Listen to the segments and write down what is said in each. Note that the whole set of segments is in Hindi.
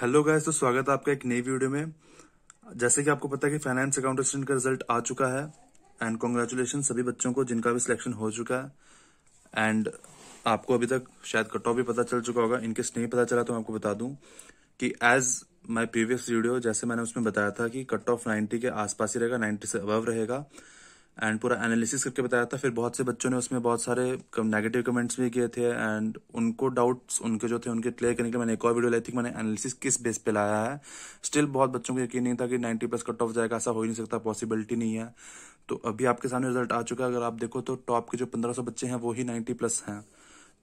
हेलो गाइस तो स्वागत है आपका एक नई वीडियो में जैसे कि आपको पता है कि फाइनेंस अकाउंट असिस्टेंट का रिजल्ट आ चुका है एंड कॉन्ग्रेचुलेशन सभी बच्चों को जिनका भी सिलेक्शन हो चुका है एंड आपको अभी तक शायद कट ऑफ भी पता चल चुका होगा इनकेस नहीं पता चला तो मैं आपको बता दूं कि एज माई प्रीवियस वीडियो जैसे मैंने उसमें बताया था कि कट ऑफ नाइन्टी के आसपास ही रहेगा नाइन्टी से अबव रहेगा एंड पूरा एनालिसिस करके बताया था फिर बहुत से बच्चों ने उसमें बहुत सारे नेगेटिव कमेंट्स भी किए थे एंड उनको डाउट्स उनके जो थे उनके क्लियर करने के लिए मैंने एक और वीडियो लाई थी मैंने एनालिसिस किस बेस पे लाया है स्टिल बहुत बच्चों को यकीन नहीं था कि 90 प्लस कट ऑफ जाएगा ऐसा हो ही नहीं सकता पॉसिबिलिटी नहीं है तो अभी आपके सामने रिजल्ट आ चुका है अगर आप देखो तो टॉप के जो पंद्रह बच्चे हैं वो ही नाइन्टी प्लस हैं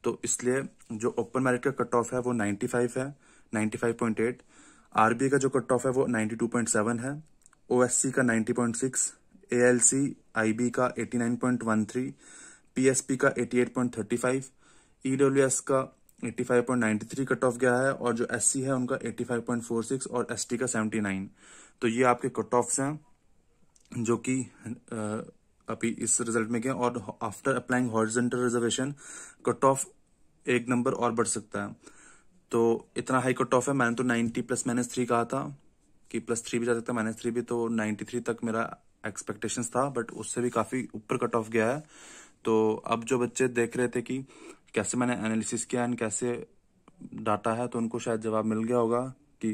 तो इसलिए जो ओपन मैरिट का कट ऑफ है वो नाइन्टी है नाइन्टी आरबीए का जो कट ऑफ है वो नाइन्टी है ओ का नाइन्टी एएलसी आईबी का 89.13 पीएसपी का 88.35 ईडब्ल्यूएस e का 85.93 कट ऑफ गया है और जो एससी है उनका 85.46 और एसटी का 79 तो ये आपके कट ऑफ्स हैं जो कि अभी इस रिजल्ट में गया और after applying horizontal reservation cut off एक नंबर और बढ़ सकता है तो इतना हाई कट ऑफ है मैंने तो 90 प्लस माइनस थ्री कहा था कि प्लस थ्री भी जा सकता है माइनस थ्री भी तो 93 तक मेरा एक्सपेक्टेशंस था बट उससे भी काफ़ी ऊपर कट ऑफ गया है तो अब जो बच्चे देख रहे थे कि कैसे मैंने एनालिसिस किया एंड कैसे डाटा है तो उनको शायद जवाब मिल गया होगा कि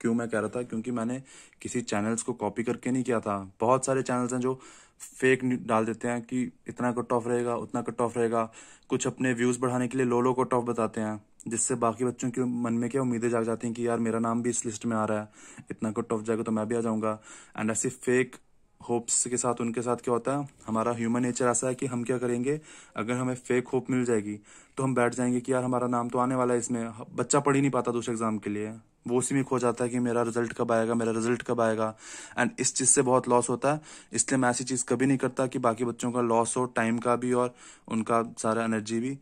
क्यों मैं कह रहा था क्योंकि मैंने किसी चैनल्स को कॉपी करके नहीं किया था बहुत सारे चैनल्स हैं जो फेक डाल देते हैं कि इतना कट ऑफ रहेगा उतना कट ऑफ रहेगा कुछ अपने व्यूज़ बढ़ाने के लिए लो लो कट ऑफ बताते हैं जिससे बाकी बच्चों के मन में क्या उम्मीदें जाग जाती हैं कि यार मेरा नाम भी इस लिस्ट में आ रहा है इतना कट ऑफ जाएगा तो मैं भी आ जाऊंगा एंड ऐसी फेक होप्स के साथ उनके साथ क्या होता है हमारा ह्यूमन नेचर ऐसा है कि हम क्या करेंगे अगर हमें फेक होप मिल जाएगी तो हम बैठ जाएंगे कि यार हमारा नाम तो आने वाला है इसमें बच्चा पढ़ ही नहीं पाता दूसरे एग्जाम के लिए वो उसी में खो जाता है कि मेरा रिजल्ट कब आएगा मेरा रिजल्ट कब आएगा एंड इस चीज़ से बहुत लॉस होता है इसलिए मैं ऐसी चीज़ कभी नहीं करता कि बाकी बच्चों का लॉस हो टाइम का भी और उनका सारा एनर्जी भी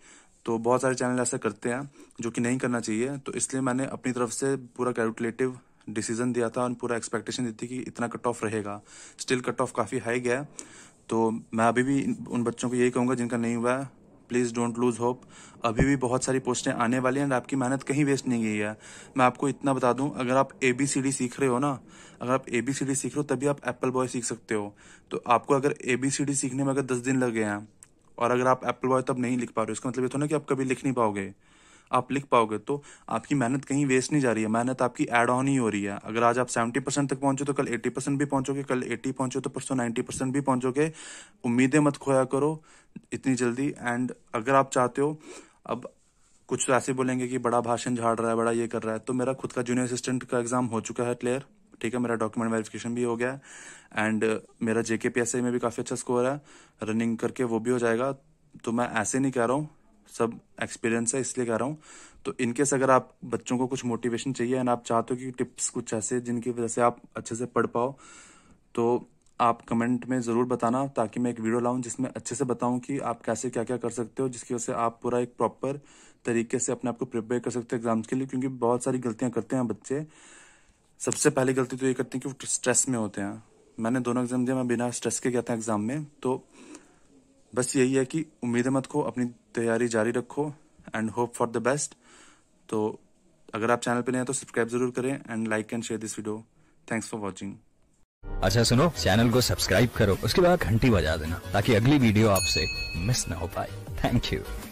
तो बहुत सारे चैनल ऐसा करते हैं जो कि नहीं करना चाहिए तो इसलिए मैंने अपनी तरफ से पूरा कैलकुलेटिव डिसीजन दिया था और पूरा एक्सपेक्टेशन दी थी कि इतना कट ऑफ रहेगा स्टिल कट ऑफ काफ़ी हाई गया तो मैं अभी भी उन बच्चों को यही कहूँगा जिनका नहीं हुआ है प्लीज़ डोंट लूज़ होप अभी भी बहुत सारी पोस्टें आने वाली हैं आपकी मेहनत कहीं वेस्ट नहीं गई है मैं आपको इतना बता दूं अगर आप ए बी सी डी सीख रहे हो ना अगर आप ए बी सी डी सीख रहे हो तभी आप एप्पल बॉय सीख सकते हो तो आपको अगर ए बी सी डी सीखने में अगर दस दिन लग गए हैं और अगर आप एप्पल बॉय तब नहीं लिख पा रहे हो इसका मतलब ये थोड़ा ना कि आप कभी लिख नहीं पाओगे आप लिख पाओगे तो आपकी मेहनत कहीं वेस्ट नहीं जा रही है मेहनत आपकी एड ऑन ही हो रही है अगर आज आप सेवेंटी परसेंट तक पहुंचे तो कल एट्टी परसेंट भी पहुंचोगे कल एट्टी पहुंचो तो परसों नाइन्टी परसेंट भी पहुंचोगे उम्मीदें मत खोया करो इतनी जल्दी एंड अगर आप चाहते हो अब कुछ तो ऐसे बोलेंगे कि बड़ा भाषण झाड़ रहा है बड़ा ये कर रहा है तो मेरा खुद का जूनियर असिस्टेंट का एग्जाम हो चुका है क्लियर ठीक है मेरा डॉक्यूमेंट वेरिफिकेशन भी हो गया है एंड मेरा जेके में भी काफ़ी अच्छा स्कोर है रनिंग करके वो भी हो जाएगा तो मैं ऐसे नहीं कह रहा हूँ सब एक्सपीरियंस है इसलिए कह रहा हूँ तो इनकेस अगर आप बच्चों को कुछ मोटिवेशन चाहिए एंड आप चाहते हो कि टिप्स कुछ ऐसे जिनकी वजह से आप अच्छे से पढ़ पाओ तो आप कमेंट में ज़रूर बताना ताकि मैं एक वीडियो लाऊं जिसमें अच्छे से बताऊं कि आप कैसे क्या क्या कर सकते हो जिसकी वजह से आप पूरा एक प्रॉपर तरीके से अपने आप को प्रिपेयर कर सकते हो एग्जाम्स के लिए क्योंकि बहुत सारी गलतियां करते हैं बच्चे सबसे पहली गलती तो ये करते हैं कि वो स्ट्रेस में होते हैं मैंने दोनों एग्जाम दिया मैं बिना स्ट्रेस के गया था एग्जाम में तो बस यही है कि उम्मीदें मत खो अपनी तैयारी जारी रखो and hope for the best तो अगर आप चैनल पे नए हैं तो सब्सक्राइब जरूर करें and like and share this video thanks for watching अच्छा सुनो चैनल को सब्सक्राइब करो उसके बाद घंटी बजा देना ताकि अगली वीडियो आपसे मिस ना हो पाए थैंक यू